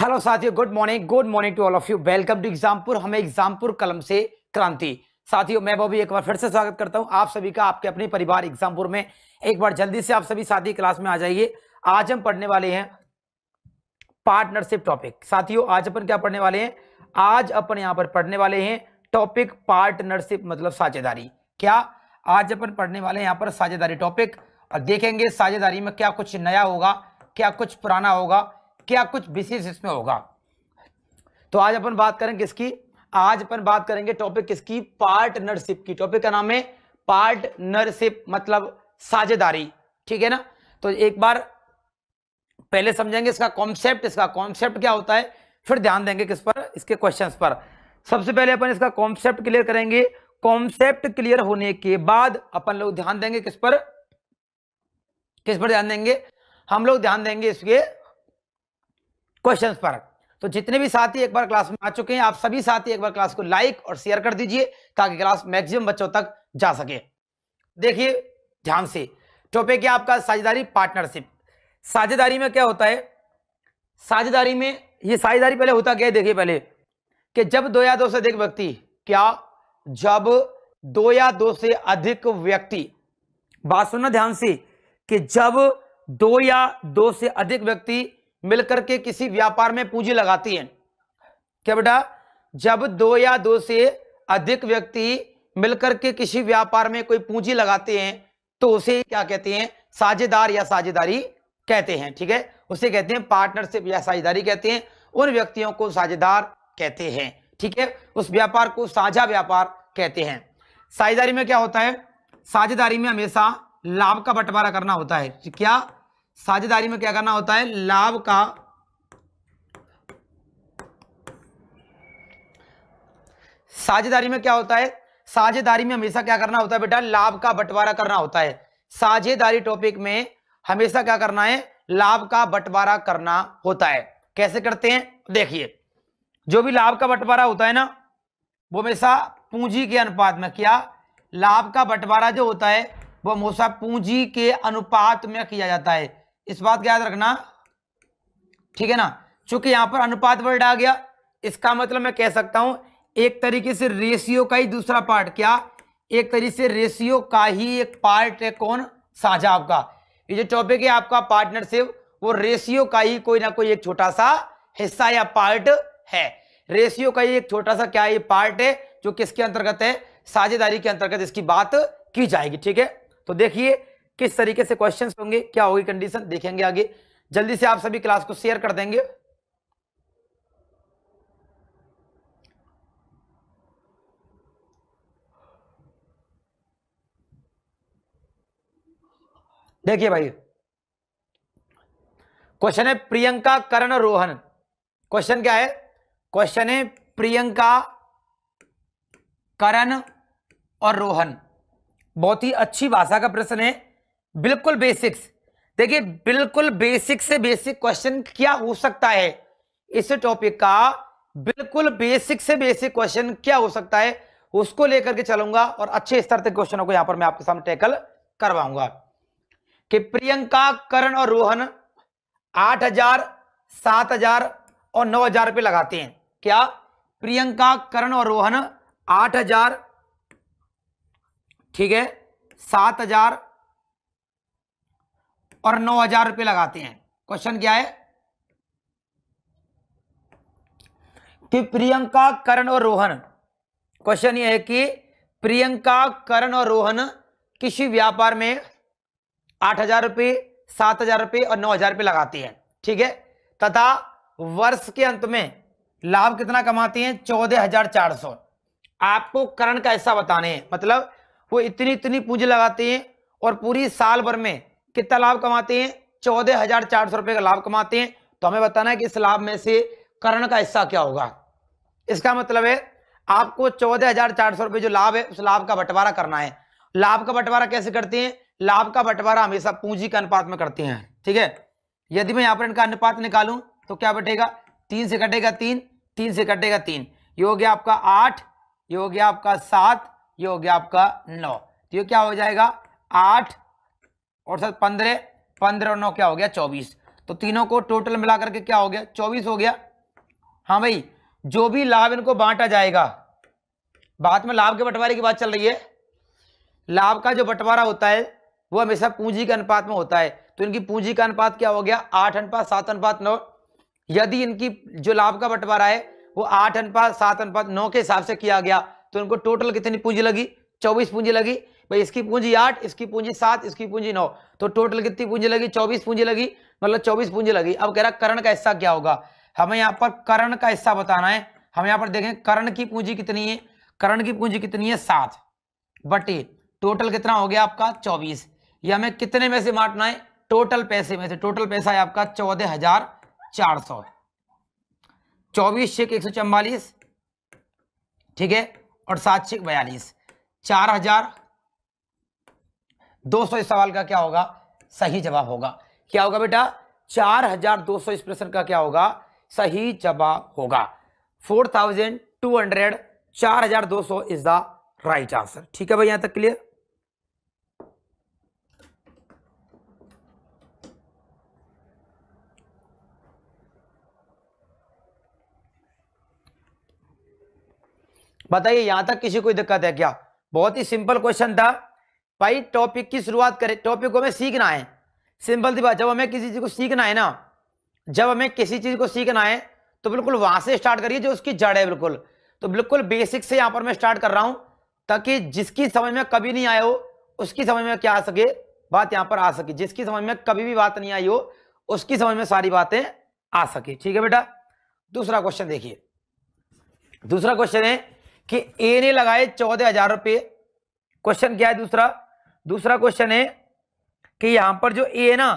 hello साथियों good morning good morning to all of you welcome to Exampur हमें एग्जामपुर कलम से क्रांति साथियों मैं बॉबी एक बार फिर से स्वागत करता हूं आप सभी का आपके अपने परिवार एग्जामपुर में एक बार जल्दी से आप सभी साथी क्लास में आ जाइए आज हम पढ़ने वाले हैं पार्टनरशिप टॉपिक साथियों आज अपन क्या पढ़ने वाले हैं आज अपन यहाँ पर पढ़ने वाले हैं टॉपिक पार्टनरशिप मतलब साझेदारी क्या आज अपन पढ़ने वाले हैं यहाँ पर साझेदारी टॉपिक और देखेंगे साझेदारी में क्या कुछ नया होगा क्या कुछ पुराना होगा क्या कुछ विशेष इसमें होगा तो आज अपन बात करें किसकी आज अपन बात करेंगे टॉपिक किसकी पार्टनरशिप की टॉपिक का नाम है पार्टनरशिप मतलब साझेदारी ठीक है ना तो एक बार पहले समझेंगे इसका कॉन्सेप्ट इसका कॉन्सेप्ट क्या होता है फिर ध्यान देंगे किस पर इसके क्वेश्चन पर सबसे पहले अपन इसका कॉन्सेप्ट क्लियर करेंगे कॉन्सेप्ट क्लियर होने के बाद अपन लोग ध्यान देंगे किस पर किस पर ध्यान देंगे हम लोग ध्यान देंगे इसके क्वेश्चंस पर तो जितने भी साथी एक बार क्लास में आ चुके हैं आप सभी साथी एक बार क्लास को लाइक और शेयर कर दीजिए ताकि क्लास मैक्सिमम बच्चों तक जा सके देखिए ध्यान से टॉपिक है आपका साझेदारी पार्टनरशिप साझेदारी में क्या होता है साझेदारी में ये साझेदारी पहले होता क्या है देखिए पहले कि जब दो या दो से अधिक व्यक्ति क्या जब दो या दो से अधिक व्यक्ति बात सुनना ध्यान से कि जब दो या दो से अधिक व्यक्ति मिलकर के किसी व्यापार में पूंजी लगाती है क्या बेटा जब दो या दो से अधिक व्यक्ति मिलकर के किसी व्यापार में कोई पूंजी लगाते हैं तो उसे क्या कहते हैं साझेदार या साझेदारी कहते हैं ठीक है उसे कहते हैं पार्टनरशिप या साझेदारी कहते हैं उन व्यक्तियों को साझेदार कहते हैं ठीक है उस व्यापार को साझा व्यापार कहते हैं साझेदारी में क्या होता है साझेदारी में हमेशा लाभ का बंटवारा करना होता है क्या साझेदारी में क्या करना होता है लाभ का साझेदारी में क्या होता है साझेदारी में हमेशा क्या करना होता है बेटा लाभ का बंटवारा करना होता है साझेदारी टॉपिक में हमेशा क्या करना है लाभ का बंटवारा करना होता है कैसे करते हैं देखिए जो भी लाभ का बंटवारा होता है ना वो हमेशा पूंजी के अनुपात में किया लाभ का बंटवारा जो होता है वो हमेशा पूंजी के अनुपात में किया जाता है इस बात को याद रखना ठीक है ना चूंकि यहां पर अनुपात वर्ड आ गया इसका मतलब मैं कह सकता हूं एक तरीके से रेशियो का ही दूसरा पार्ट क्या एक तरीके से रेशियो का ही एक पार्ट है कौन साझा आपका ये जो टॉपिक है आपका पार्टनरशिप वो रेशियो का ही कोई ना कोई एक छोटा सा हिस्सा या पार्ट है रेशियो का ही एक छोटा सा क्या ये पार्ट है जो किसके अंतर्गत है साझेदारी के अंतर्गत इसकी बात की जाएगी ठीक है तो देखिए किस तरीके से क्वेश्चन होंगे क्या होगी कंडीशन देखेंगे आगे जल्दी से आप सभी क्लास को शेयर कर देंगे देखिए भाई क्वेश्चन है प्रियंका करण रोहन क्वेश्चन क्या है क्वेश्चन है प्रियंका करण और रोहन बहुत ही अच्छी भाषा का प्रश्न है बिल्कुल बेसिक्स देखिए बिल्कुल बेसिक से बेसिक क्वेश्चन क्या हो सकता है इस टॉपिक का बिल्कुल बेसिक से बेसिक क्वेश्चन क्या हो सकता है उसको लेकर के चलूंगा और अच्छे स्तर तक क्वेश्चनों को यहां पर मैं आपके सामने टैकल करवाऊंगा कि प्रियंका करण और रोहन आठ हजार सात हजार और नौ हजार रुपये लगाते हैं क्या प्रियंका करण और रोहन आठ हजार ठीक है सात हजार और नौ हजार रुपये लगाते हैं क्वेश्चन क्या है कि प्रियंका करण और रोहन क्वेश्चन यह है कि प्रियंका करण और रोहन किसी व्यापार में आठ हजार रुपये सात हजार रुपये और नौ हजार रुपये लगाती है ठीक है तथा वर्ष के अंत में लाभ कितना कमाती हैं चौदह हजार चार सौ आपको करण का हिस्सा बताने हैं मतलब वो इतनी इतनी पूंजी लगाती हैं और पूरी साल भर में कितना लाभ कमाते हैं चौदह हजार चार सौ रुपए का लाभ कमाते हैं तो हमें बताना है कि इस लाभ में से करण का हिस्सा क्या होगा इसका मतलब है आपको चौदह हजार चार सौ रुपए जो लाभ है उस लाभ का बंटवारा करना है लाभ का बंटवारा कैसे करते हैं लाभ का बंटवारा हमेशा पूंजी के अनुपात में करते हैं ठीक है यदि मैं यहां पर इनका अनुपात निकालू तो क्या बटेगा तीन से कटेगा तीन तीन से कटेगा तीन ये हो गया आपका आठ ये हो गया आपका सात ये हो गया आपका नौ तो ये क्या हो जाएगा आठ और सर पंद्रह पंद्रह और नौ क्या हो गया चौबीस तो तीनों को टोटल मिलाकर के क्या हो गया चौबीस हो गया हाँ भाई जो भी लाभ इनको बांटा जाएगा बाद में लाभ के बंटवारे की बात चल रही है लाभ का जो बंटवारा होता है वो हमेशा पूंजी के अनुपात में होता है तो इनकी पूंजी का अनुपात क्या हो गया आठ अनुपात सात अनुपात नौ यदि इनकी जो लाभ का बंटवारा है वो आठ अनुपात सात अनुपात नौ के हिसाब से किया गया तो इनको टोटल कितनी पूंजी लगी चौबीस पूंजी लगी भाई इसकी पूंजी आठ इसकी पूंजी सात इसकी पूंजी नौ तो टोटल कितनी पूंजी लगी चौबीस पूंजी लगी मतलब चौबीस पूंजी लगी अब कह रहा करण का हिस्सा क्या होगा हमें यहाँ पर करण का हिस्सा बताना है हम यहाँ पर देखें करण की पूंजी कितनी है करण की पूंजी कितनी है सात बटे टोटल कितना हो गया आपका चौबीस ये हमें कितने में से बांटना है टोटल पैसे में से टोटल पैसा है आपका चौदह हजार चार सौ चौबीस छिक एक सौ चौवालीस ठीक है और सात छिक बयालीस चार हजार सौ इस सवाल का क्या होगा सही जवाब होगा क्या होगा बेटा 4200 इस प्रश्न का क्या होगा सही जवाब होगा 4200 सौ इज द राइट आंसर ठीक है भाई यहां तक क्लियर बताइए यहां तक किसी कोई दिक्कत है क्या बहुत ही सिंपल क्वेश्चन था भाई टॉपिक की शुरुआत करें टॉपिक को हमें सीखना है सिंपल सी बात जब हमें किसी चीज़ को सीखना है ना जब हमें किसी चीज़ को सीखना है तो बिल्कुल वहां से स्टार्ट करिए जो उसकी जड़ है बिल्कुल तो बिल्कुल बेसिक से यहाँ पर मैं स्टार्ट कर रहा हूँ ताकि जिसकी समझ में कभी नहीं आया हो उसकी समझ में क्या आ सके बात यहाँ पर आ सके जिसकी समझ में कभी भी बात नहीं आई हो उसकी समझ में सारी बातें आ सके ठीक है बेटा दूसरा क्वेश्चन देखिए दूसरा क्वेश्चन है कि ए ने लगाए चौदह हजार रुपये क्वेश्चन क्या है दूसरा दूसरा क्वेश्चन है कि यहां पर जो ए है ना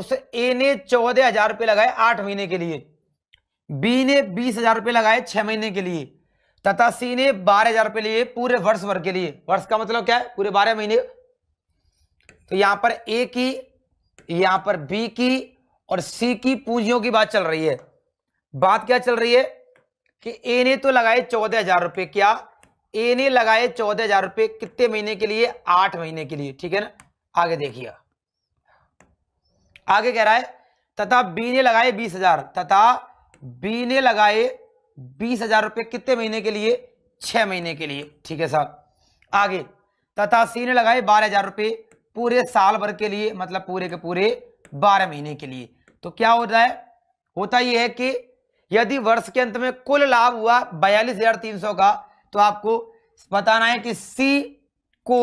उस ए ने चौदह हजार रुपये लगाए आठ महीने के लिए बी ने बीस हजार रुपये लगाए छह महीने के लिए तथा सी ने बारह हजार रुपये लिए पूरे वर्ष भर के लिए वर्ष का मतलब क्या है पूरे बारह महीने तो यहां पर ए की यहां पर बी की और सी की पूंजियों की बात चल रही है बात क्या चल रही है कि ए ने तो लगाए चौदह हजार रुपये क्या ए ने लगाए चौदह हजार रुपए कितने महीने के लिए आठ महीने के लिए ठीक है ना आगे देखिए आगे कह रहा है तथा बी ने लगाए बीस हजार तथा बी ने लगाए बीस हजार रुपए कितने महीने के लिए छह महीने के लिए ठीक है सर आगे तथा सी ने लगाए बारह हजार रुपए पूरे साल भर के लिए मतलब पूरे के पूरे बारह महीने के लिए तो क्या हो रहा है होता यह है कि यदि वर्ष के अंत में कुल लाभ हुआ बयालीस का तो आपको बताना है कि सी को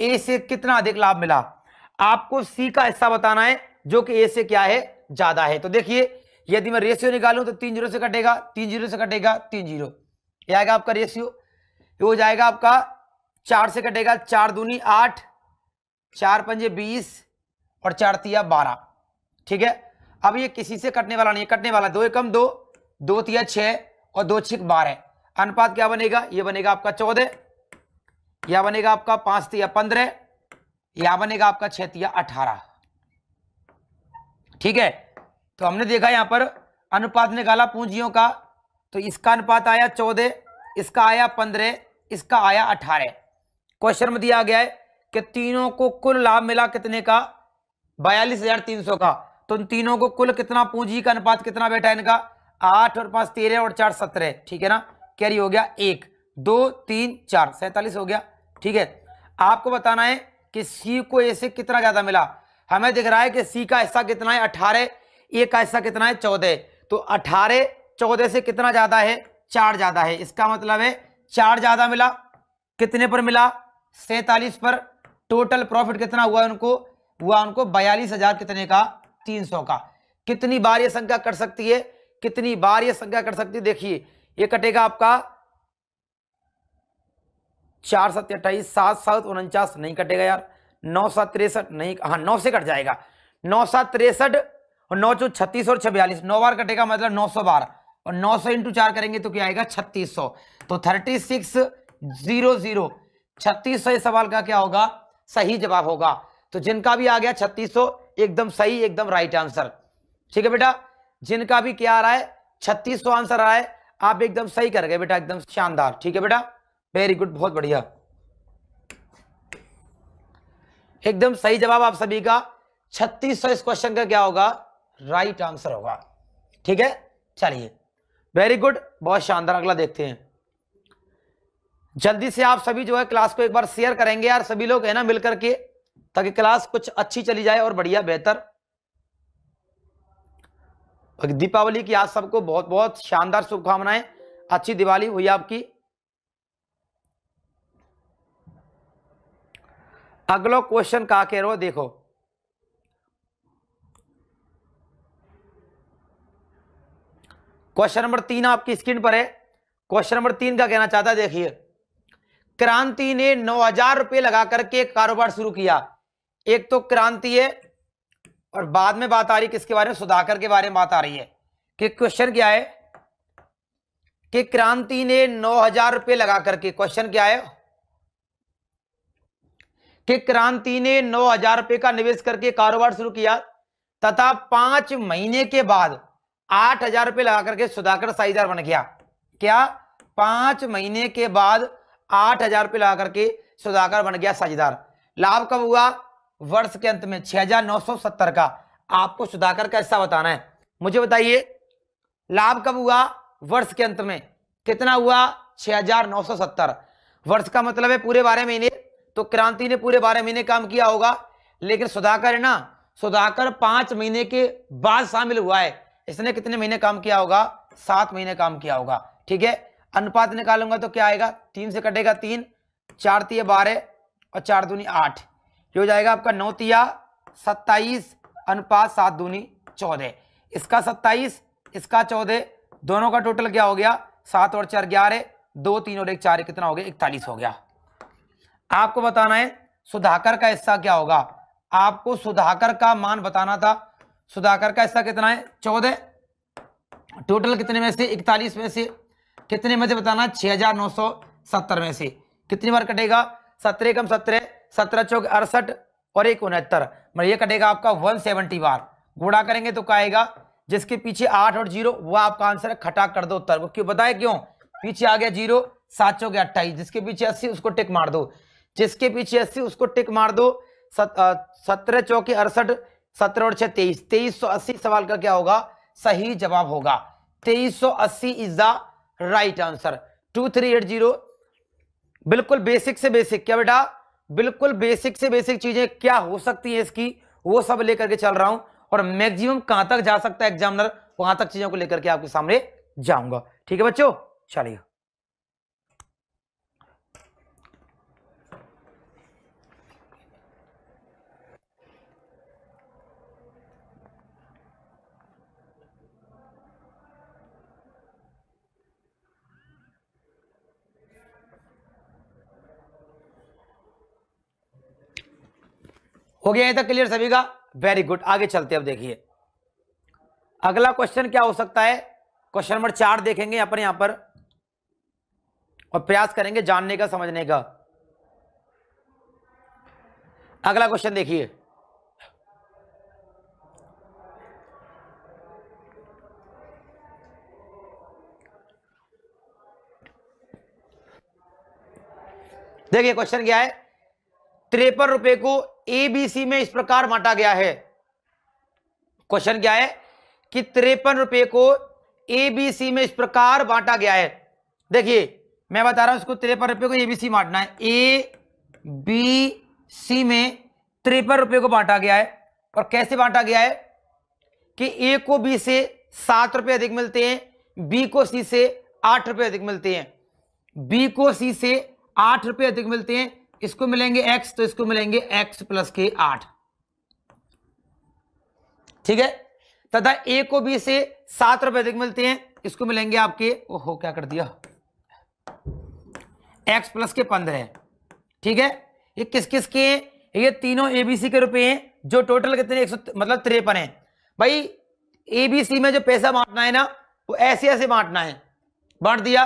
ए से कितना अधिक लाभ मिला आपको सी का हिस्सा बताना है जो कि ए से क्या है ज्यादा है तो देखिए यदि मैं रेशियो निकालू तो तीन जीरो से कटेगा तीन जीरो से कटेगा तीन जीरो आएगा आपका रेशियो हो जाएगा आपका चार से कटेगा चार दूनी आठ चार पंजे बीस और चार तिया बारह ठीक है अब ये किसी से कटने वाला नहीं कटने वाला दो एकम दो दो तिया छः और दो छिक बारह अनुपात क्या बनेगा ये बनेगा आपका चौदह या बनेगा आपका पांच या पंद्रह या बनेगा आपका छह या अठारह ठीक है तो हमने देखा यहां पर अनुपात निकाला पूंजियों का तो इसका अनुपात आया चौदह इसका आया पंद्रह इसका आया अठारह क्वेश्चन में दिया गया है कि तीनों को कुल लाभ मिला कितने का बयालीस हजार तीन सौ का तो उन तीनों को कुल कितना पूंजी का अनुपात कितना बैठा है इनका आठ और पांच तेरह और चार सत्रह ठीक है ना कैरी हो गया एक दो तीन चार सैंतालीस हो गया ठीक है आपको बताना है कि सी को ए से कितना ज़्यादा मिला हमें दिख रहा है कि सी का हिस्सा कितना है अठारह ए का हिस्सा कितना है चौदह तो अठारह चौदह से कितना ज़्यादा है चार ज़्यादा है इसका मतलब है चार ज़्यादा मिला कितने पर मिला सैतालीस पर टोटल प्रॉफिट कितना हुआ उनको हुआ उनको बयालीस हज़ार कितने का तीन सौ का कितनी बार ये संख्या कर सकती है कितनी बार ये संख्या कर सकती है देखिए ये कटेगा आपका चार सात अट्ठाईस सात सात उनचास नहीं कटेगा यार नौ सात तिरसठ नहीं हाँ नौ से कट जाएगा नौ सात तिरसठ और नौ चौ छत्तीस और छबयालीस नौ बार कटेगा मतलब नौ सौ बार और नौ सौ इंटू चार करेंगे तो क्या आएगा छत्तीस सौ तो थर्टी सिक्स जीरो जीरो छत्तीस सौ सवाल का क्या होगा सही जवाब होगा तो जिनका भी आ गया छत्तीस सौ एकदम सही एकदम राइट आंसर ठीक है बेटा जिनका भी क्या आ रहा है छत्तीस सौ आंसर आ रहा है आप एकदम सही कर गए बेटा एकदम शानदार ठीक है बेटा वेरी गुड बहुत बढ़िया एकदम सही जवाब आप सभी का छत्तीस इस क्वेश्चन का क्या होगा राइट right आंसर होगा ठीक है चलिए वेरी गुड बहुत शानदार अगला देखते हैं जल्दी से आप सभी जो है क्लास को एक बार शेयर करेंगे यार सभी लोग है ना मिलकर के ताकि क्लास कुछ अच्छी चली जाए और बढ़िया बेहतर दीपावली की आज सबको बहुत बहुत शानदार शुभकामनाएं अच्छी दिवाली हुई आपकी अगला क्वेश्चन का कह रहे हो देखो क्वेश्चन नंबर तीन आपकी स्क्रीन पर है क्वेश्चन नंबर तीन का कहना चाहता है देखिए क्रांति ने नौ हजार रुपये लगा करके कारोबार शुरू किया एक तो क्रांति है और बाद में बात आ रही किसके बारे में सुधाकर के बारे में बात आ रही है कि क्वेश्चन क्या है कि क्रांति ने नौ हजार रुपये लगा करके क्वेश्चन क्या है कि क्रांति ने नौ हजार रुपये का निवेश करके कारोबार शुरू किया तथा पांच महीने के बाद आठ हजार रुपये लगा करके सुधाकर साइजार बन गया क्या पांच महीने के बाद आठ हजार रुपये लगा करके सुधाकर बन गया साझेदार लाभ कब हुआ वर्ष के अंत में छह हजार नौ सौ सत्तर का आपको सुधाकर का हिस्सा बताना है मुझे बताइए लाभ कब हुआ वर्ष के अंत में कितना हुआ छह हजार नौ सौ सत्तर वर्ष का मतलब है पूरे बारह महीने तो क्रांति ने पूरे बारह महीने काम किया होगा लेकिन सुधाकर है ना सुधाकर पांच महीने के बाद शामिल हुआ है इसने कितने महीने काम किया होगा सात महीने काम किया होगा ठीक है अनुपात निकालूंगा तो क्या आएगा तीन से कटेगा तीन चार तीय बारह और चार दूनी आठ हो जाएगा आपका नौ तिया सत्ताईस अनुपात सात दूनी चौदह इसका सत्ताईस इसका चौदह दोनों का टोटल क्या हो गया सात और चार ग्यारह दो तीन और एक चार कितना हो गया इकतालीस हो गया आपको बताना है सुधाकर का हिस्सा क्या होगा आपको सुधाकर का मान बताना था सुधाकर का हिस्सा कितना है चौदह टोटल कितने में से इकतालीस में से कितने में से बताना छह हजार नौ सौ सत्तर में से कितनी बार कटेगा सत्रह कम सत्रह सत्रह चौक अड़सठ और एक उनहत्तर मतलब ये कटेगा आपका वन 170 बार गुणा करेंगे तो क्या आएगा जिसके पीछे आठ और जीरो वह आपका आंसर है खटाक कर दो उत्तर को क्यों बताए क्यों पीछे आ गया जीरो सात चौक अट्ठाईस जिसके पीछे अस्सी उसको टिक मार दो जिसके पीछे अस्सी उसको टिक मार दो सत्रह चौके अड़सठ सत्रह और छह तेईस तेईस सौ अस्सी सवाल का क्या होगा सही जवाब होगा तेईस सौ अस्सी is the right answer two three eight zero बिल्कुल बेसिक से बेसिक क्या बेटा बिल्कुल बेसिक से बेसिक चीजें क्या हो सकती है इसकी वो सब लेकर के चल रहा हूं और मैक्सिमम कहां तक जा सकता है एग्जामिनर वहां तक चीजों को लेकर के आपके सामने जाऊंगा ठीक है बच्चों चलिए हो गया तक क्लियर सभी का वेरी गुड आगे चलते अब देखिए अगला क्वेश्चन क्या हो सकता है क्वेश्चन नंबर चार देखेंगे अपने यहां पर और प्रयास करेंगे जानने का समझने का अगला क्वेश्चन देखिए देखिए क्वेश्चन क्या है तिरपन रुपए को ए बी सी में इस प्रकार बांटा गया है क्वेश्चन क्या है कि तिरपन रुपए को ए बी सी में इस प्रकार बांटा गया है देखिए मैं बता रहा हूं इसको तिरपन रुपए को ए बी सी बांटना है ए बी सी में तिरपन रुपए को बांटा गया है और कैसे बांटा गया है कि ए को बी से सात रुपए अधिक मिलते हैं बी को सी से आठ रुपए अधिक मिलते हैं बी को सी से आठ रुपए अधिक मिलते हैं इसको मिलेंगे एक्स तो इसको मिलेंगे एक्स प्लस के आठ ठीक है तथा a को b से सात रुपए अधिक मिलते हैं इसको मिलेंगे आपके ओहो क्या कर दिया x प्लस के पंद्रह ठीक है ये किस किस के ये तीनों एबीसी के रुपए हैं जो टोटल कितने एक सौ मतलब तिरपन है भाई एबीसी में जो पैसा बांटना है ना वो ऐसे ऐसे बांटना है बांट दिया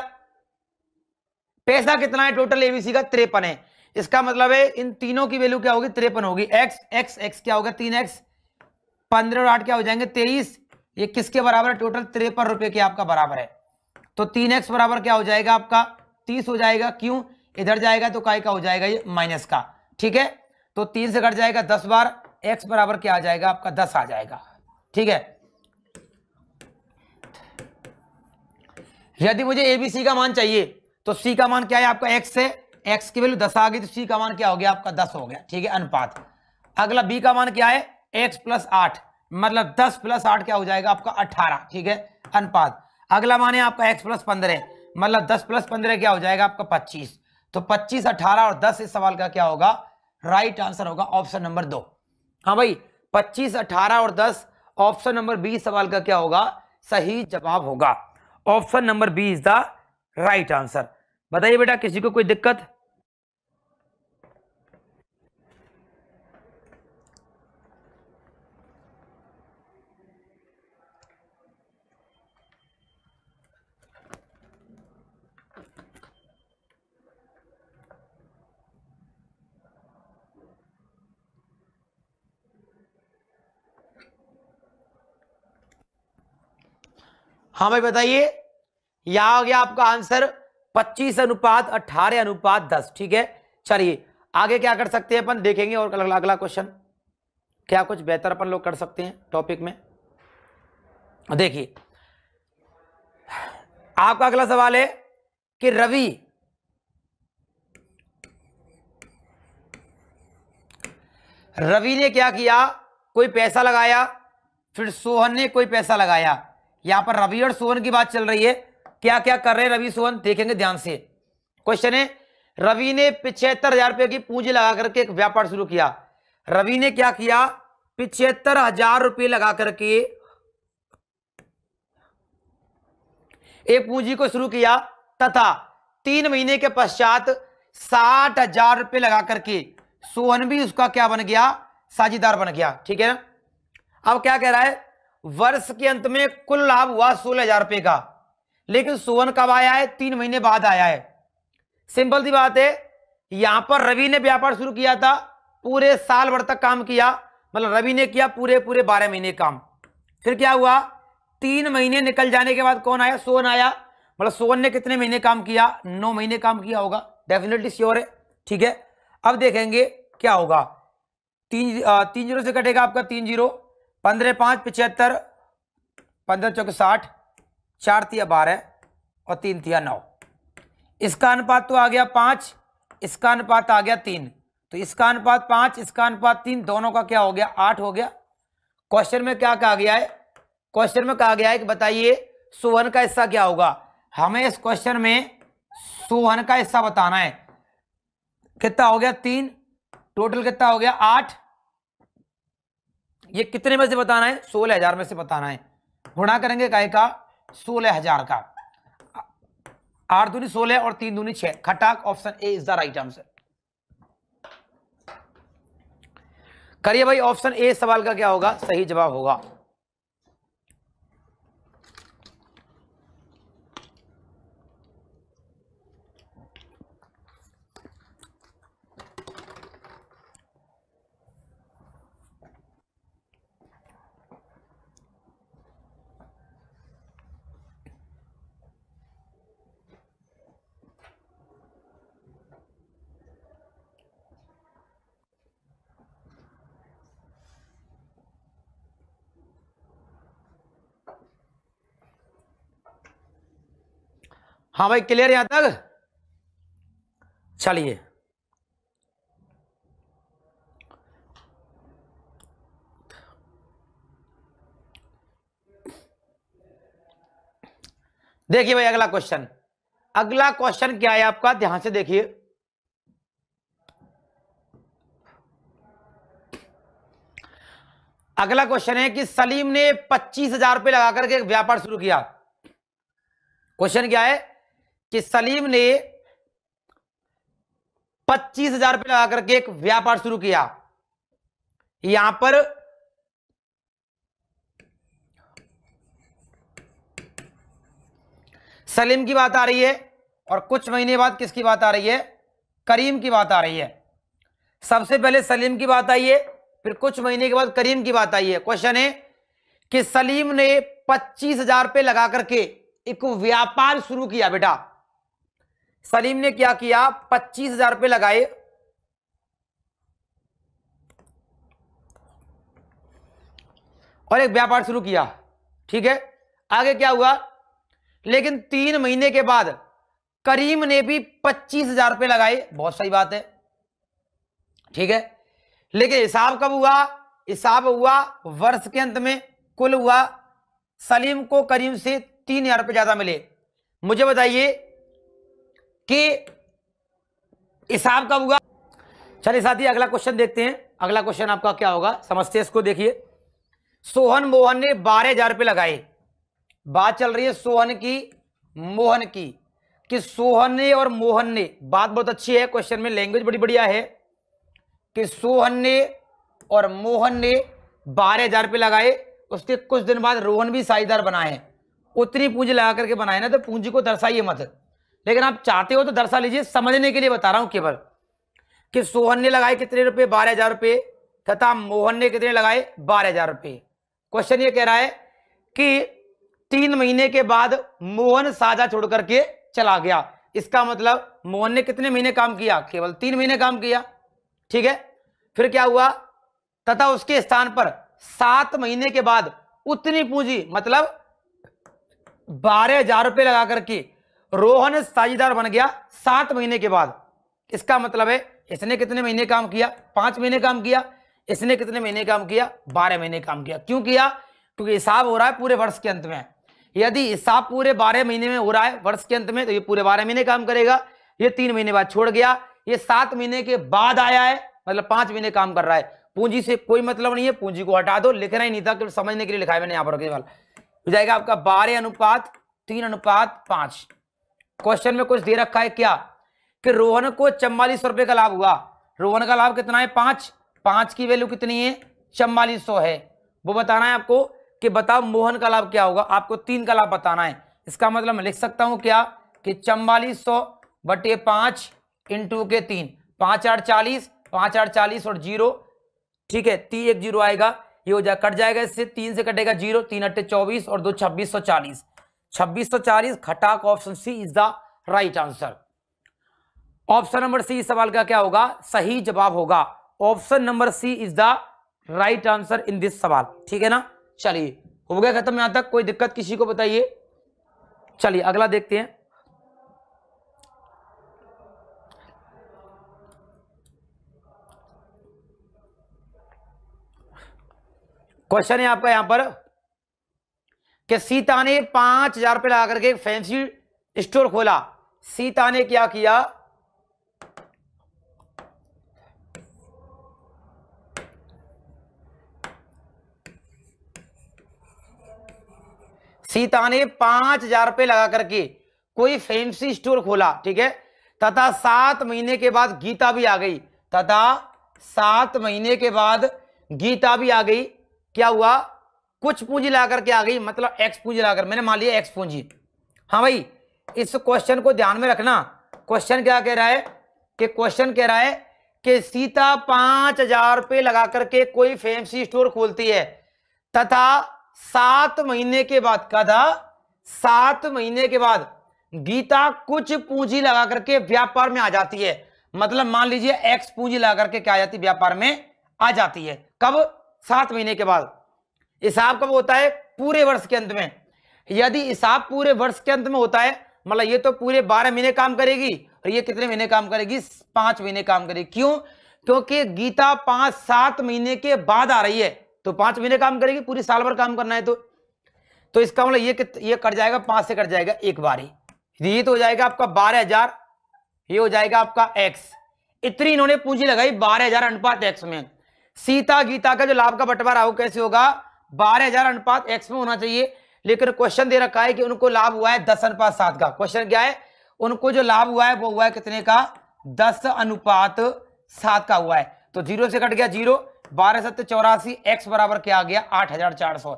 पैसा कितना है टोटल एबीसी का तिरपन है इसका मतलब है इन तीनों की वैल्यू क्या होगी तिरपन होगी एक्स एक्स एक्स क्या होगा तीन एक्स पंद्रह और आठ क्या हो जाएंगे तेईस ये किसके बराबर है टोटल तिरपन रुपए के आपका बराबर है तो तीन एक्स बराबर क्या हो जाएगा आपका तीस हो जाएगा क्यों इधर जाएगा तो काय का हो जाएगा ये माइनस का ठीक है तो तीन से घट जाएगा दस बार एक्स बराबर क्या आ जाएगा आपका दस आ जाएगा ठीक है यदि मुझे एबीसी का मान चाहिए तो सी का मान क्या है आपका एक्स है एक्स की वैल्यू दस आ गई तो सी का मान क्या हो गया आपका दस हो गया ठीक है अनुपात अगला बी का मान क्या है एक्स प्लस आठ मतलब दस प्लस आठ क्या हो जाएगा आपका अठारह ठीक है अनुपात अगला मान है आपका एक्स प्लस पंद्रह मतलब दस प्लस पंद्रह क्या हो जाएगा आपका पच्चीस तो पच्चीस अठारह और दस इस सवाल का क्या होगा राइट आंसर होगा ऑप्शन नंबर दो हाँ भाई पच्चीस अठारह और दस ऑप्शन नंबर बी सवाल का क्या होगा सही जवाब होगा option number B is the right answer बताइए बेटा किसी को कोई दिक्कत हाँ भाई बताइए या हो गया आपका आंसर 25 अनुपात 18 अनुपात 10 ठीक है चलिए आगे क्या कर सकते हैं अपन देखेंगे और अगला अगला क्वेश्चन क्या कुछ बेहतर अपन लोग कर सकते हैं टॉपिक में देखिए आपका अगला सवाल है कि रवि रवि ने क्या किया कोई पैसा लगाया फिर सोहन ने कोई पैसा लगाया यहां पर रवि और सोहन की बात चल रही है क्या क्या कर रहे हैं रवि सोहन देखेंगे ध्यान से क्वेश्चन है रवि ने पिछहत्तर हजार रुपये की पूंजी लगा करके एक व्यापार शुरू किया रवि ने क्या किया पिछहत्तर हजार रुपये लगा करके एक पूंजी को शुरू किया तथा तीन महीने के पश्चात साठ हजार रुपये लगा करके सोहन भी उसका क्या बन गया साझीदार बन गया ठीक है ना अब क्या कह रहा है वर्ष के अंत में कुल लाभ हुआ सोलह हजार रुपए का लेकिन सुवन कब आया है तीन महीने बाद आया है सिंपल सी बात है यहां पर रवि ने व्यापार शुरू किया था पूरे साल भर तक काम किया मतलब रवि ने किया पूरे पूरे बारह महीने काम फिर क्या हुआ तीन महीने निकल जाने के बाद कौन आया सोन आया मतलब सोन ने कितने महीने काम किया नौ महीने काम किया होगा डेफिनेटली श्योर है ठीक है अब देखेंगे क्या होगा तीन तीन जीरो से कटेगा आपका तीन जीरो पंद्रह पाँच पचहत्तर पंद्रह चौक साठ चार तिया बारह और तीन तिया नौ इसका अनुपात तो आ गया पाँच इसका अनुपात आ गया तीन तो इसका अनुपात पाँच इसका अनुपात तीन दोनों का क्या हो गया आठ हो गया क्वेश्चन में क्या कहा गया है क्वेश्चन में कहा गया है कि बताइए सुवन का हिस्सा क्या होगा हमें इस क्वेश्चन में सुवन का हिस्सा बताना है कितना हो गया तीन टोटल कितना हो गया आठ ये कितने में से बताना है सोलह हजार में से बताना है गुणा करेंगे काय का सोलह हजार का आठ दूनी सोलह और तीन दूनी छह खटाक option A is the right answer करिए भाई ऑप्शन ए सवाल का क्या होगा सही जवाब होगा हाँ भाई क्लियर यहां तक चलिए देखिए भाई अगला क्वेश्चन अगला क्वेश्चन क्या है आपका ध्यान से देखिए अगला क्वेश्चन है कि सलीम ने पच्चीस हजार रुपये लगा करके व्यापार शुरू किया क्वेश्चन क्या है कि सलीम ने पच्चीस हजार रुपये लगा करके एक व्यापार शुरू किया यहां पर सलीम की बात आ रही है और कुछ महीने बाद किसकी बात आ रही है करीम की बात आ रही है सबसे पहले सलीम की बात आई है फिर कुछ महीने के बाद करीम की बात आई है क्वेश्चन है कि सलीम ने पच्चीस हजार रुपये लगा करके एक व्यापार शुरू किया बेटा सलीम ने क्या किया पच्चीस हजार रुपये लगाए और एक व्यापार शुरू किया ठीक है आगे क्या हुआ लेकिन तीन महीने के बाद करीम ने भी पच्चीस हजार रुपये लगाए बहुत सही बात है ठीक है लेकिन हिसाब कब हुआ हिसाब हुआ वर्ष के अंत में कुल हुआ सलीम को करीम से तीन हजार रुपये ज्यादा मिले मुझे बताइए कि हिसाब कब हुआ चलिए साथी अगला क्वेश्चन देखते हैं अगला क्वेश्चन आपका क्या होगा समझते हैं इसको देखिए सोहन मोहन ने बारह हजार रुपये लगाए बात चल रही है सोहन की मोहन की कि सोहन ने और मोहन ने बात बहुत अच्छी है क्वेश्चन में लैंग्वेज बड़ी बढ़िया है कि सोहन ने और मोहन ने बारह हजार रुपये लगाए उसके कुछ दिन बाद रोहन भी साझेदार बनाए उतनी पूंजी लगा करके बनाए ना तो पूंजी को दर्शाइए मत लेकिन आप चाहते हो तो दर्शा लीजिए समझने के लिए बता रहा हूं केवल कि सोहन ने लगाए कितने रुपए बारह हजार रुपये तथा मोहन ने कितने लगाए बारह हजार रुपये क्वेश्चन ये कह रहा है कि तीन महीने के बाद मोहन साझा छोड़ करके चला गया इसका मतलब मोहन ने कितने महीने काम किया केवल तीन महीने काम किया ठीक है फिर क्या हुआ तथा उसके स्थान पर सात महीने के बाद उतनी पूंजी मतलब बारह हजार रुपये लगा करके रोहन साझेदार बन गया सात महीने के बाद इसका मतलब है इसने कितने महीने काम किया पांच महीने काम किया इसने कितने महीने काम किया बारह महीने काम किया क्यों किया क्योंकि हिसाब हो रहा है पूरे वर्ष के अंत में यदि हिसाब पूरे बारह महीने में हो रहा है वर्ष के अंत में तो ये पूरे बारह महीने काम करेगा ये तीन महीने बाद छोड़ गया ये सात महीने के बाद आया है मतलब पांच महीने काम कर रहा है पूंजी से कोई मतलब नहीं है पूंजी को हटा दो लिखना ही नहीं था समझने के लिए लिखा है मैंने यहां पर जाएगा आपका बारह अनुपात तीन अनुपात पांच क्वेश्चन में कुछ दे रखा है क्या कि रोहन को चम्बालीस रुपए का लाभ हुआ रोहन का लाभ कितना है पांच पांच की वैल्यू कितनी है चम्बालीस सौ है वो बताना है आपको कि बताओ मोहन का लाभ क्या होगा आपको तीन का लाभ बताना है इसका मतलब मैं लिख सकता हूं क्या कि चम्बालीस सौ बटे पांच इंटू के तीन पांच आठ चालीस पांच आठ चालीस और जीरो ठीक है ती एक जीरो आएगा ये हो जाए कट जाएगा इससे तीन से कटेगा जीरो तीन अट्ठे चौबीस और दो छब्बीस सौ चालीस छब्बीस सौ चालीस खटाक option C is the right answer option number C इस सवाल का क्या होगा सही जवाब होगा option number C is the right answer in this सवाल ठीक है ना चलिए हो गया खत्म यहां तक कोई दिक्कत किसी को बताइए चलिए अगला देखते हैं क्वेश्चन है आपका यहां पर कि सीता ने पांच हजार रुपये लगा करके फैंसी स्टोर खोला सीता ने क्या किया सीता ने पांच हजार रुपये लगा करके कोई फैंसी स्टोर खोला ठीक है तथा सात महीने के बाद गीता भी आ गई तथा सात महीने के बाद गीता भी आ गई क्या हुआ कुछ पूंजी ला करके आ गई मतलब एक्स पूंजी लाकर मैंने मान लिया एक्स पूंजी हाँ भाई इस क्वेश्चन को ध्यान में रखना क्वेश्चन क्या कह रहा है कि क्वेश्चन कह रहा है कि सीता पांच हजार रुपये लगा करके कोई फैंसी स्टोर खोलती है तथा सात महीने के बाद क्या था सात महीने के बाद गीता कुछ पूंजी लगा करके व्यापार में आ जाती है मतलब मान लीजिए एक्स पूंजी लगा करके क्या आ जाती व्यापार में आ जाती है कब सात महीने के बाद हिसाब कब होता है पूरे वर्ष के अंत में यदि हिसाब पूरे वर्ष के अंत में होता है मतलब ये तो पूरे बारह महीने काम करेगी और ये कितने महीने काम करेगी पांच महीने काम करेगी क्यों क्योंकि गीता पांच सात महीने के बाद आ रही है तो पांच महीने काम करेगी पूरी साल भर काम करना है तो तो इसका मतलब ये ये कट जाएगा पांच से कट जाएगा एक बार ही ये तो हो जाएगा आपका बारह हजार ये हो जाएगा आपका एक्स इतनी इन्होंने पूंजी लगाई बारह हजार अनुपात एक्स में सीता गीता का जो लाभ का बंटवारा हो कैसे होगा बारह हजार अनुपात एक्स में होना चाहिए लेकिन क्वेश्चन दे रखा है कि उनको लाभ हुआ है दस अनुपात सात का क्वेश्चन क्या है उनको जो लाभ हुआ है वो हुआ है कितने का दस अनुपात सात का हुआ है तो जीरो से कट गया जीरो बारह सत्य चौरासी एक्स बराबर क्या आ गया आठ हजार चार सौ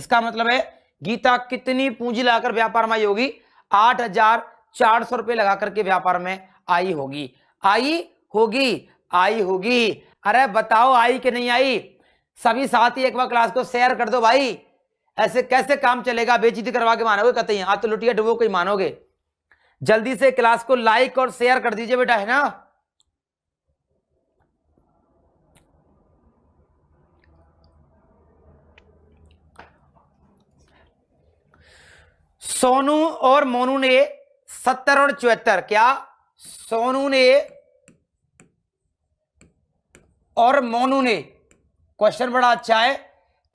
इसका मतलब है गीता कितनी पूंजी लगाकर व्यापार में आई होगी आठ हजार चार सौ रुपए लगा करके व्यापार में आई होगी आई होगी आई होगी अरे बताओ आई कि नहीं आई सभी साथ ही एक बार क्लास को शेयर कर दो भाई ऐसे कैसे काम चलेगा बेचीती करवा के मानोगे कहते हैं आप तो लुटिया डुबो कोई मानोगे जल्दी से क्लास को लाइक और शेयर कर दीजिए बेटा है ना सोनू और मोनू ने सत्तर और चौहत्तर क्या सोनू ने और मोनू ने क्वेश्चन बड़ा अच्छा है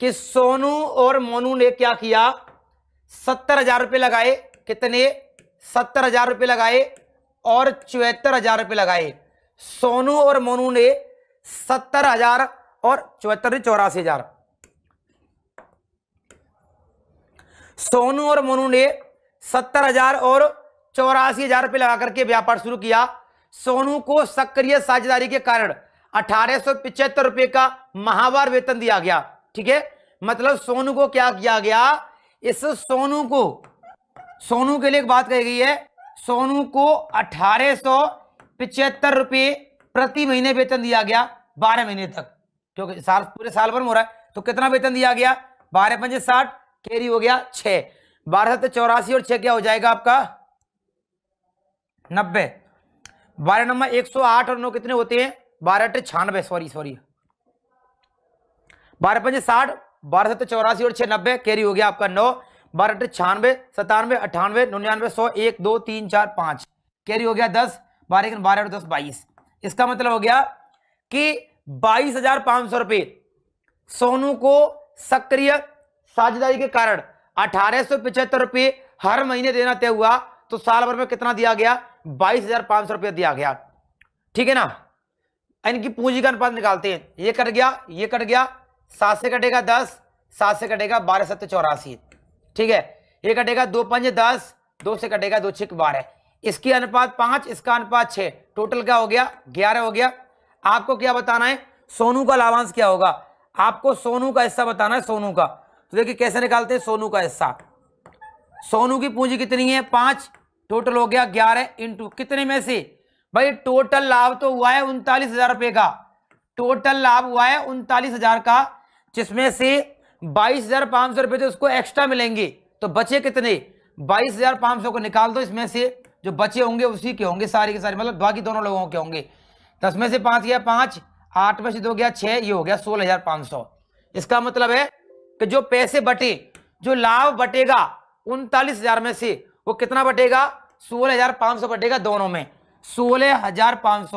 कि सोनू और मोनू ने क्या किया सत्तर हजार रुपये लगाए कितने सत्तर हजार रुपये लगाए और चौहत्तर हजार रुपये लगाए सोनू और मोनू ने सत्तर हजार और चौहत्तर चौरासी हजार सोनू और मोनू ने सत्तर हजार और चौरासी हजार रुपये लगा करके व्यापार शुरू किया सोनू को सक्रिय साझेदारी के कारण अठारह रुपए का माहवार वेतन दिया गया ठीक है मतलब सोनू को क्या किया गया इस सोनू को सोनू के लिए बात कही गई है सोनू को अठारह रुपए पिचहत्तर रुपये प्रति महीने वेतन दिया गया बारह महीने तक क्योंकि साल पूरे साल भर में हो रहा है तो कितना वेतन दिया गया बारह पंजे साठ कैरी हो गया छह बारह सत्तर चौरासी और छह क्या हो जाएगा आपका नब्बे बारह नंबर एक सौ आठ और नौ कितने होते हैं बारह अट्ठे छियानवे सॉरी सॉरी बारह पंजे साठ बारह सत्तर चौरासी और छह नब्बे कैरी हो गया आपका नौ बारह अट्ठे छियानवे सतानवे अट्ठानवे निन्यानवे सौ एक दो तीन चार पांच कैरी हो गया दस बारह बारह दस बाईस इसका मतलब हो गया कि बाईस हजार पांच सौ रुपये सोनू को सक्रिय साझेदारी के कारण अठारह सौ पिछहत्तर रुपये हर महीने देना तय हुआ तो साल भर में कितना दिया गया बाईस हजार पांच सौ रुपये दिया गया ठीक है ना इनकी पूंजी का अनुपात निकालते हैं ये कट गया ये कट गया सात से कटेगा दस सात से कटेगा बारह सत्य चौरासी ठीक है ये कटेगा दो पंच दस दो से कटेगा दो छिक बारह इसकी अनुपात पांच इसका अनुपात छह टोटल क्या हो गया ग्यारह हो गया आपको क्या बताना है सोनू का लाभांश क्या होगा आपको सोनू का हिस्सा बताना है सोनू का तो देखिए कैसे निकालते हैं सोनू का हिस्सा सोनू की पूंजी कितनी है पांच टोटल हो गया ग्यारह इंटू कितने में से भाई टोटल लाभ तो हुआ है उनतालीस हजार रुपए का टोटल लाभ हुआ है उनतालीस हजार का जिसमें से बाईस हजार पांच सौ रुपए तो उसको एक्स्ट्रा मिलेंगे तो बचे कितने बाईस हजार पांच सौ को निकाल दो इसमें से जो बचे होंगे उसी के होंगे सारे के सारे मतलब बाकी दोनों लोगों के होंगे दस में से पांच गया पांच आठ में से दो गया छह ये हो गया सोलह हजार पांच सौ इसका मतलब है कि जो पैसे बटे जो लाभ बटेगा उनतालीस हजार में से वो कितना बटेगा सोलह हजार पांच सौ बटेगा दोनों में सोलह हजार पांच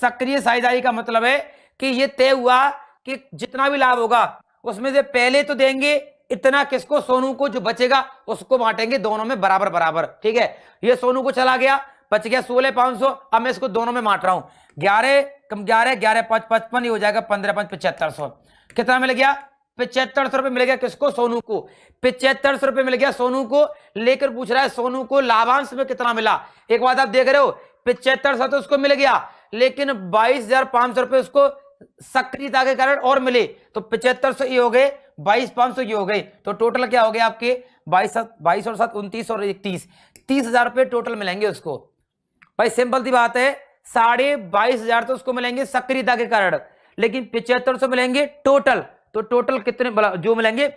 सक्रिय साझेदारी का मतलब है कि ये तय हुआ कि जितना भी लाभ होगा उसमें से पहले तो देंगे इतना किसको सोनू को जो बचेगा उसको बांटेंगे दोनों में बराबर बराबर ठीक है ये सोनू को चला गया बच गया सोलह पांच सौ अब मैं इसको दोनों में बांट रहा हूं ग्यारह कम ग्यारह ग्यारह पांच पचपन ही हो जाएगा पंद्रह पांच पिछहत्तर सौ कितना मिल गया पिछहत्तर सौ रुपये मिल गया किसको सोनू को पिछहत्तर सौ रुपये मिल गया सोनू को लेकर पूछ रहा है सोनू को लाभांश में कितना मिला एक बात आप देख रहे हो पिछहत्तर सौ तो उसको मिल गया लेकिन बाईस हजार पांच सौ रुपए उसको सक्रियता के कारण और मिले तो पिछहत्तर सौ ये हो गए बाईस पांच सौ ये हो गए तो टोटल क्या हो गया आपके बाईस बाईस और सात उनतीस और इकतीस तीस हजार रुपए टोटल मिलेंगे उसको भाई सिंपल सी बात है साढ़े बाईस हजार तो उसको मिलेंगे सक्रियता के कारण लेकिन पिछहत्तर सौ मिलेंगे टोटल तो टोटल कितने जो मिलेंगे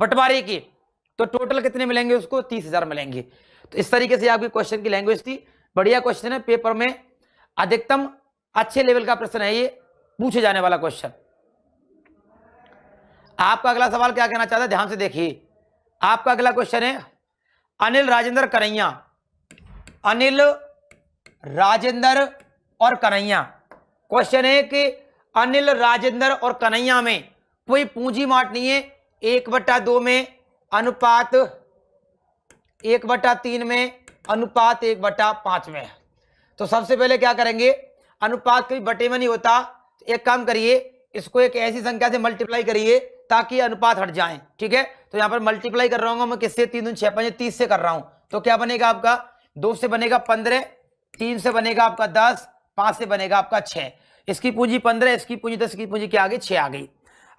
बंटवारे के तो टोटल कितने मिलेंगे उसको तीस हजार मिलेंगे तो इस तरीके से आपकी क्वेश्चन की लैंग्वेज थी बढ़िया क्वेश्चन है पेपर में अधिकतम अच्छे लेवल का प्रश्न है ये पूछे जाने वाला क्वेश्चन आपका अगला सवाल क्या कहना चाहता है ध्यान से देखिए आपका अगला क्वेश्चन है अनिल राजेंद्र कन्हैया अनिल राजेंद्र और कन्हैया क्वेश्चन है कि अनिल राजेंद्र और कन्हैया में कोई पूंजी माट नहीं है एक बट्टा दो में अनुपात एक बट्टा तीन में अनुपात एक बटा पांच में है तो सबसे पहले क्या करेंगे अनुपात कभी बटे में नहीं होता तो एक काम करिए इसको एक ऐसी संख्या से मल्टीप्लाई करिए ताकि अनुपात हट जाए ठीक है तो यहां पर मल्टीप्लाई कर रहा हूं मैं किससे तीन दून छह पांच तीस से कर रहा हूं तो क्या बनेगा आपका दो से बनेगा पंद्रह तीन से बनेगा आपका दस पांच से बनेगा आपका छह इसकी पूंजी पंद्रह इसकी पूंजी दस की पूंजी क्या आ गई छह आ गई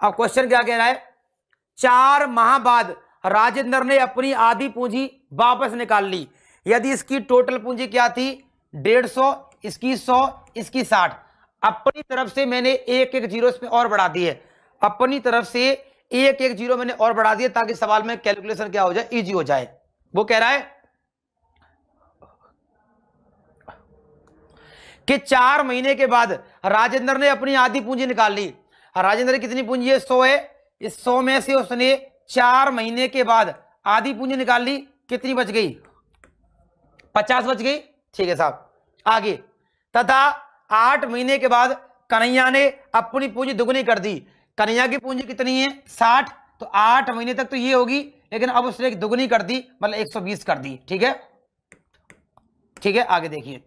अब क्वेश्चन क्या कह रहा है चार माह बाद राजेंद्र ने अपनी आधी पूंजी वापस निकाल ली यदि इसकी टोटल पूंजी क्या थी डेढ़ सौ इसकी सौ इसकी साठ अपनी तरफ से मैंने एक एक जीरो इसमें और बढ़ा दिए अपनी तरफ से एक एक जीरो मैंने और बढ़ा दिए ताकि सवाल में कैलकुलेशन क्या हो जाए इजी हो जाए वो कह रहा है कि चार महीने के बाद राजेंद्र ने अपनी आधी पूंजी निकाल ली राजेंद्र कितनी पूंजी है सौ है इस सौ में से उसने चार महीने के बाद आधी पूंजी निकाल ली कितनी बच गई पचास बच गई ठीक है साहब आगे तथा आठ महीने के बाद कन्हैया ने अपनी पूंजी दुगनी कर दी कन्हैया की पूंजी कितनी है साठ तो आठ महीने तक तो ये होगी लेकिन अब उसने दुगनी कर दी मतलब एक सौ बीस कर दी ठीक है ठीक है आगे देखिए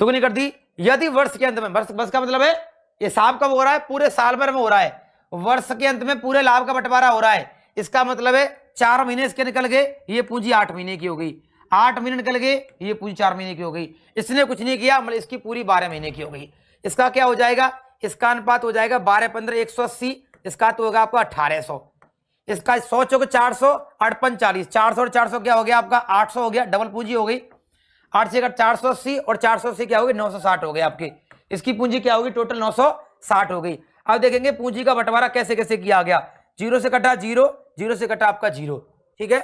दुगनी कर दी यदि वर्ष के अंत में वर्ष वर्ष का मतलब है ये साहब कब हो रहा है पूरे साल भर में हो रहा है वर्ष के अंत में पूरे लाभ का बंटवारा हो रहा है इसका मतलब है चार महीने इसके निकल गए ये पूंजी आठ महीने की हो गई आठ महीने निकल गए ये पूरी चार महीने की हो गई इसने कुछ नहीं किया मतलब इसकी पूरी बारह महीने की हो गई इसका क्या हो जाएगा इसका अनुपात हो जाएगा बारह पंद्रह एक सौ अस्सी इसका तो होगा आपका अठारह सौ इसका सौ चौक चार सौ अड़पन चालीस चार सौ और चार सौ क्या हो गया आपका आठ सौ हो गया डबल पूंजी हो गई आठ से चार सौ अस्सी और चार सौ अस्सी क्या होगी नौ सौ साठ हो गया आपके इसकी पूंजी क्या होगी टोटल नौ सौ साठ हो गई अब देखेंगे पूंजी का बंटवारा कैसे कैसे किया गया जीरो से कटा जीरो जीरो से कटा आपका जीरो ठीक है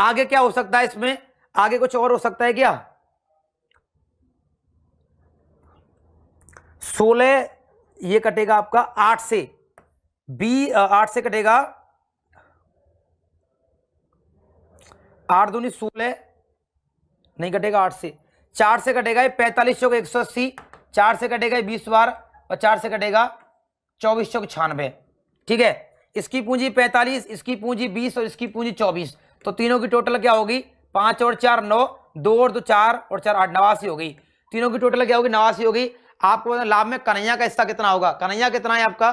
आगे क्या हो सकता है इसमें आगे कुछ और हो सकता है क्या सोलह ये कटेगा आपका आठ से बी आठ से कटेगा आठ दूनी सोलह नहीं कटेगा आठ से चार से कटेगा पैंतालीस चौक एक सौ अस्सी चार से कटेगा बीस बार और चार से कटेगा चौबीस चौक छियानवे ठीक है इसकी पूंजी पैंतालीस इसकी पूंजी बीस और इसकी पूंजी चौबीस तो तीनों की टोटल क्या होगी पांच और चार नौ दो और दो चार और चार आठ नवासी होगी तीनों की टोटल क्या होगी नवासी होगी आपको लाभ में कन्हैया का हिस्सा कितना होगा कन्हैया कितना है आपका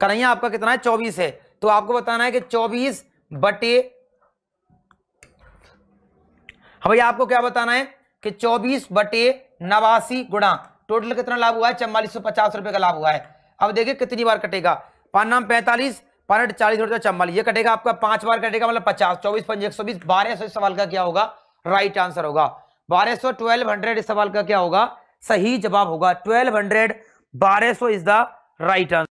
कन्हैया आपका कितना है चौबीस है तो आपको बताना है कि चौबीस बटे हाँ भैया आपको क्या बताना है कि चौबीस बटे नवासी गुणा टोटल कितना लाभ हुआ है चवालीस सौ पचास रुपए का लाभ हुआ है अब देखिए कितनी बार कटेगा पान नाम पैंतालीस पॉइंट चालीस और चम्बल ये कटेगा आपका पांच बार कटेगा मतलब पचास चौबीस पंजे एक सौ बीस बारह सौ इस सवाल का क्या होगा राइट आंसर होगा बारह सौ ट्वेल्व हंड्रेड इस सवाल का क्या होगा सही जवाब होगा ट्वेल्व हंड्रेड बारह सौ इज द राइट आंसर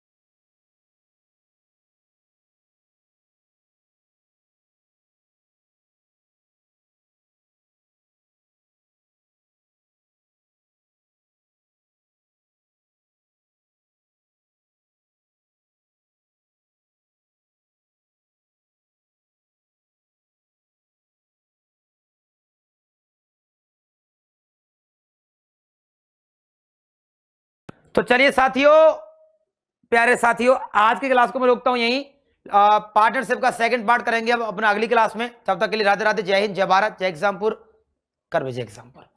तो चलिए साथियों प्यारे साथियों आज की क्लास को मैं रोकता हूं यहीं पार्टनरशिप का सेकंड पार्ट करेंगे अब अपने अगली क्लास में तब तक के लिए राधे राधे जय हिंद जय भारत जय एग्जामपुर कर विजय एग्जामपुर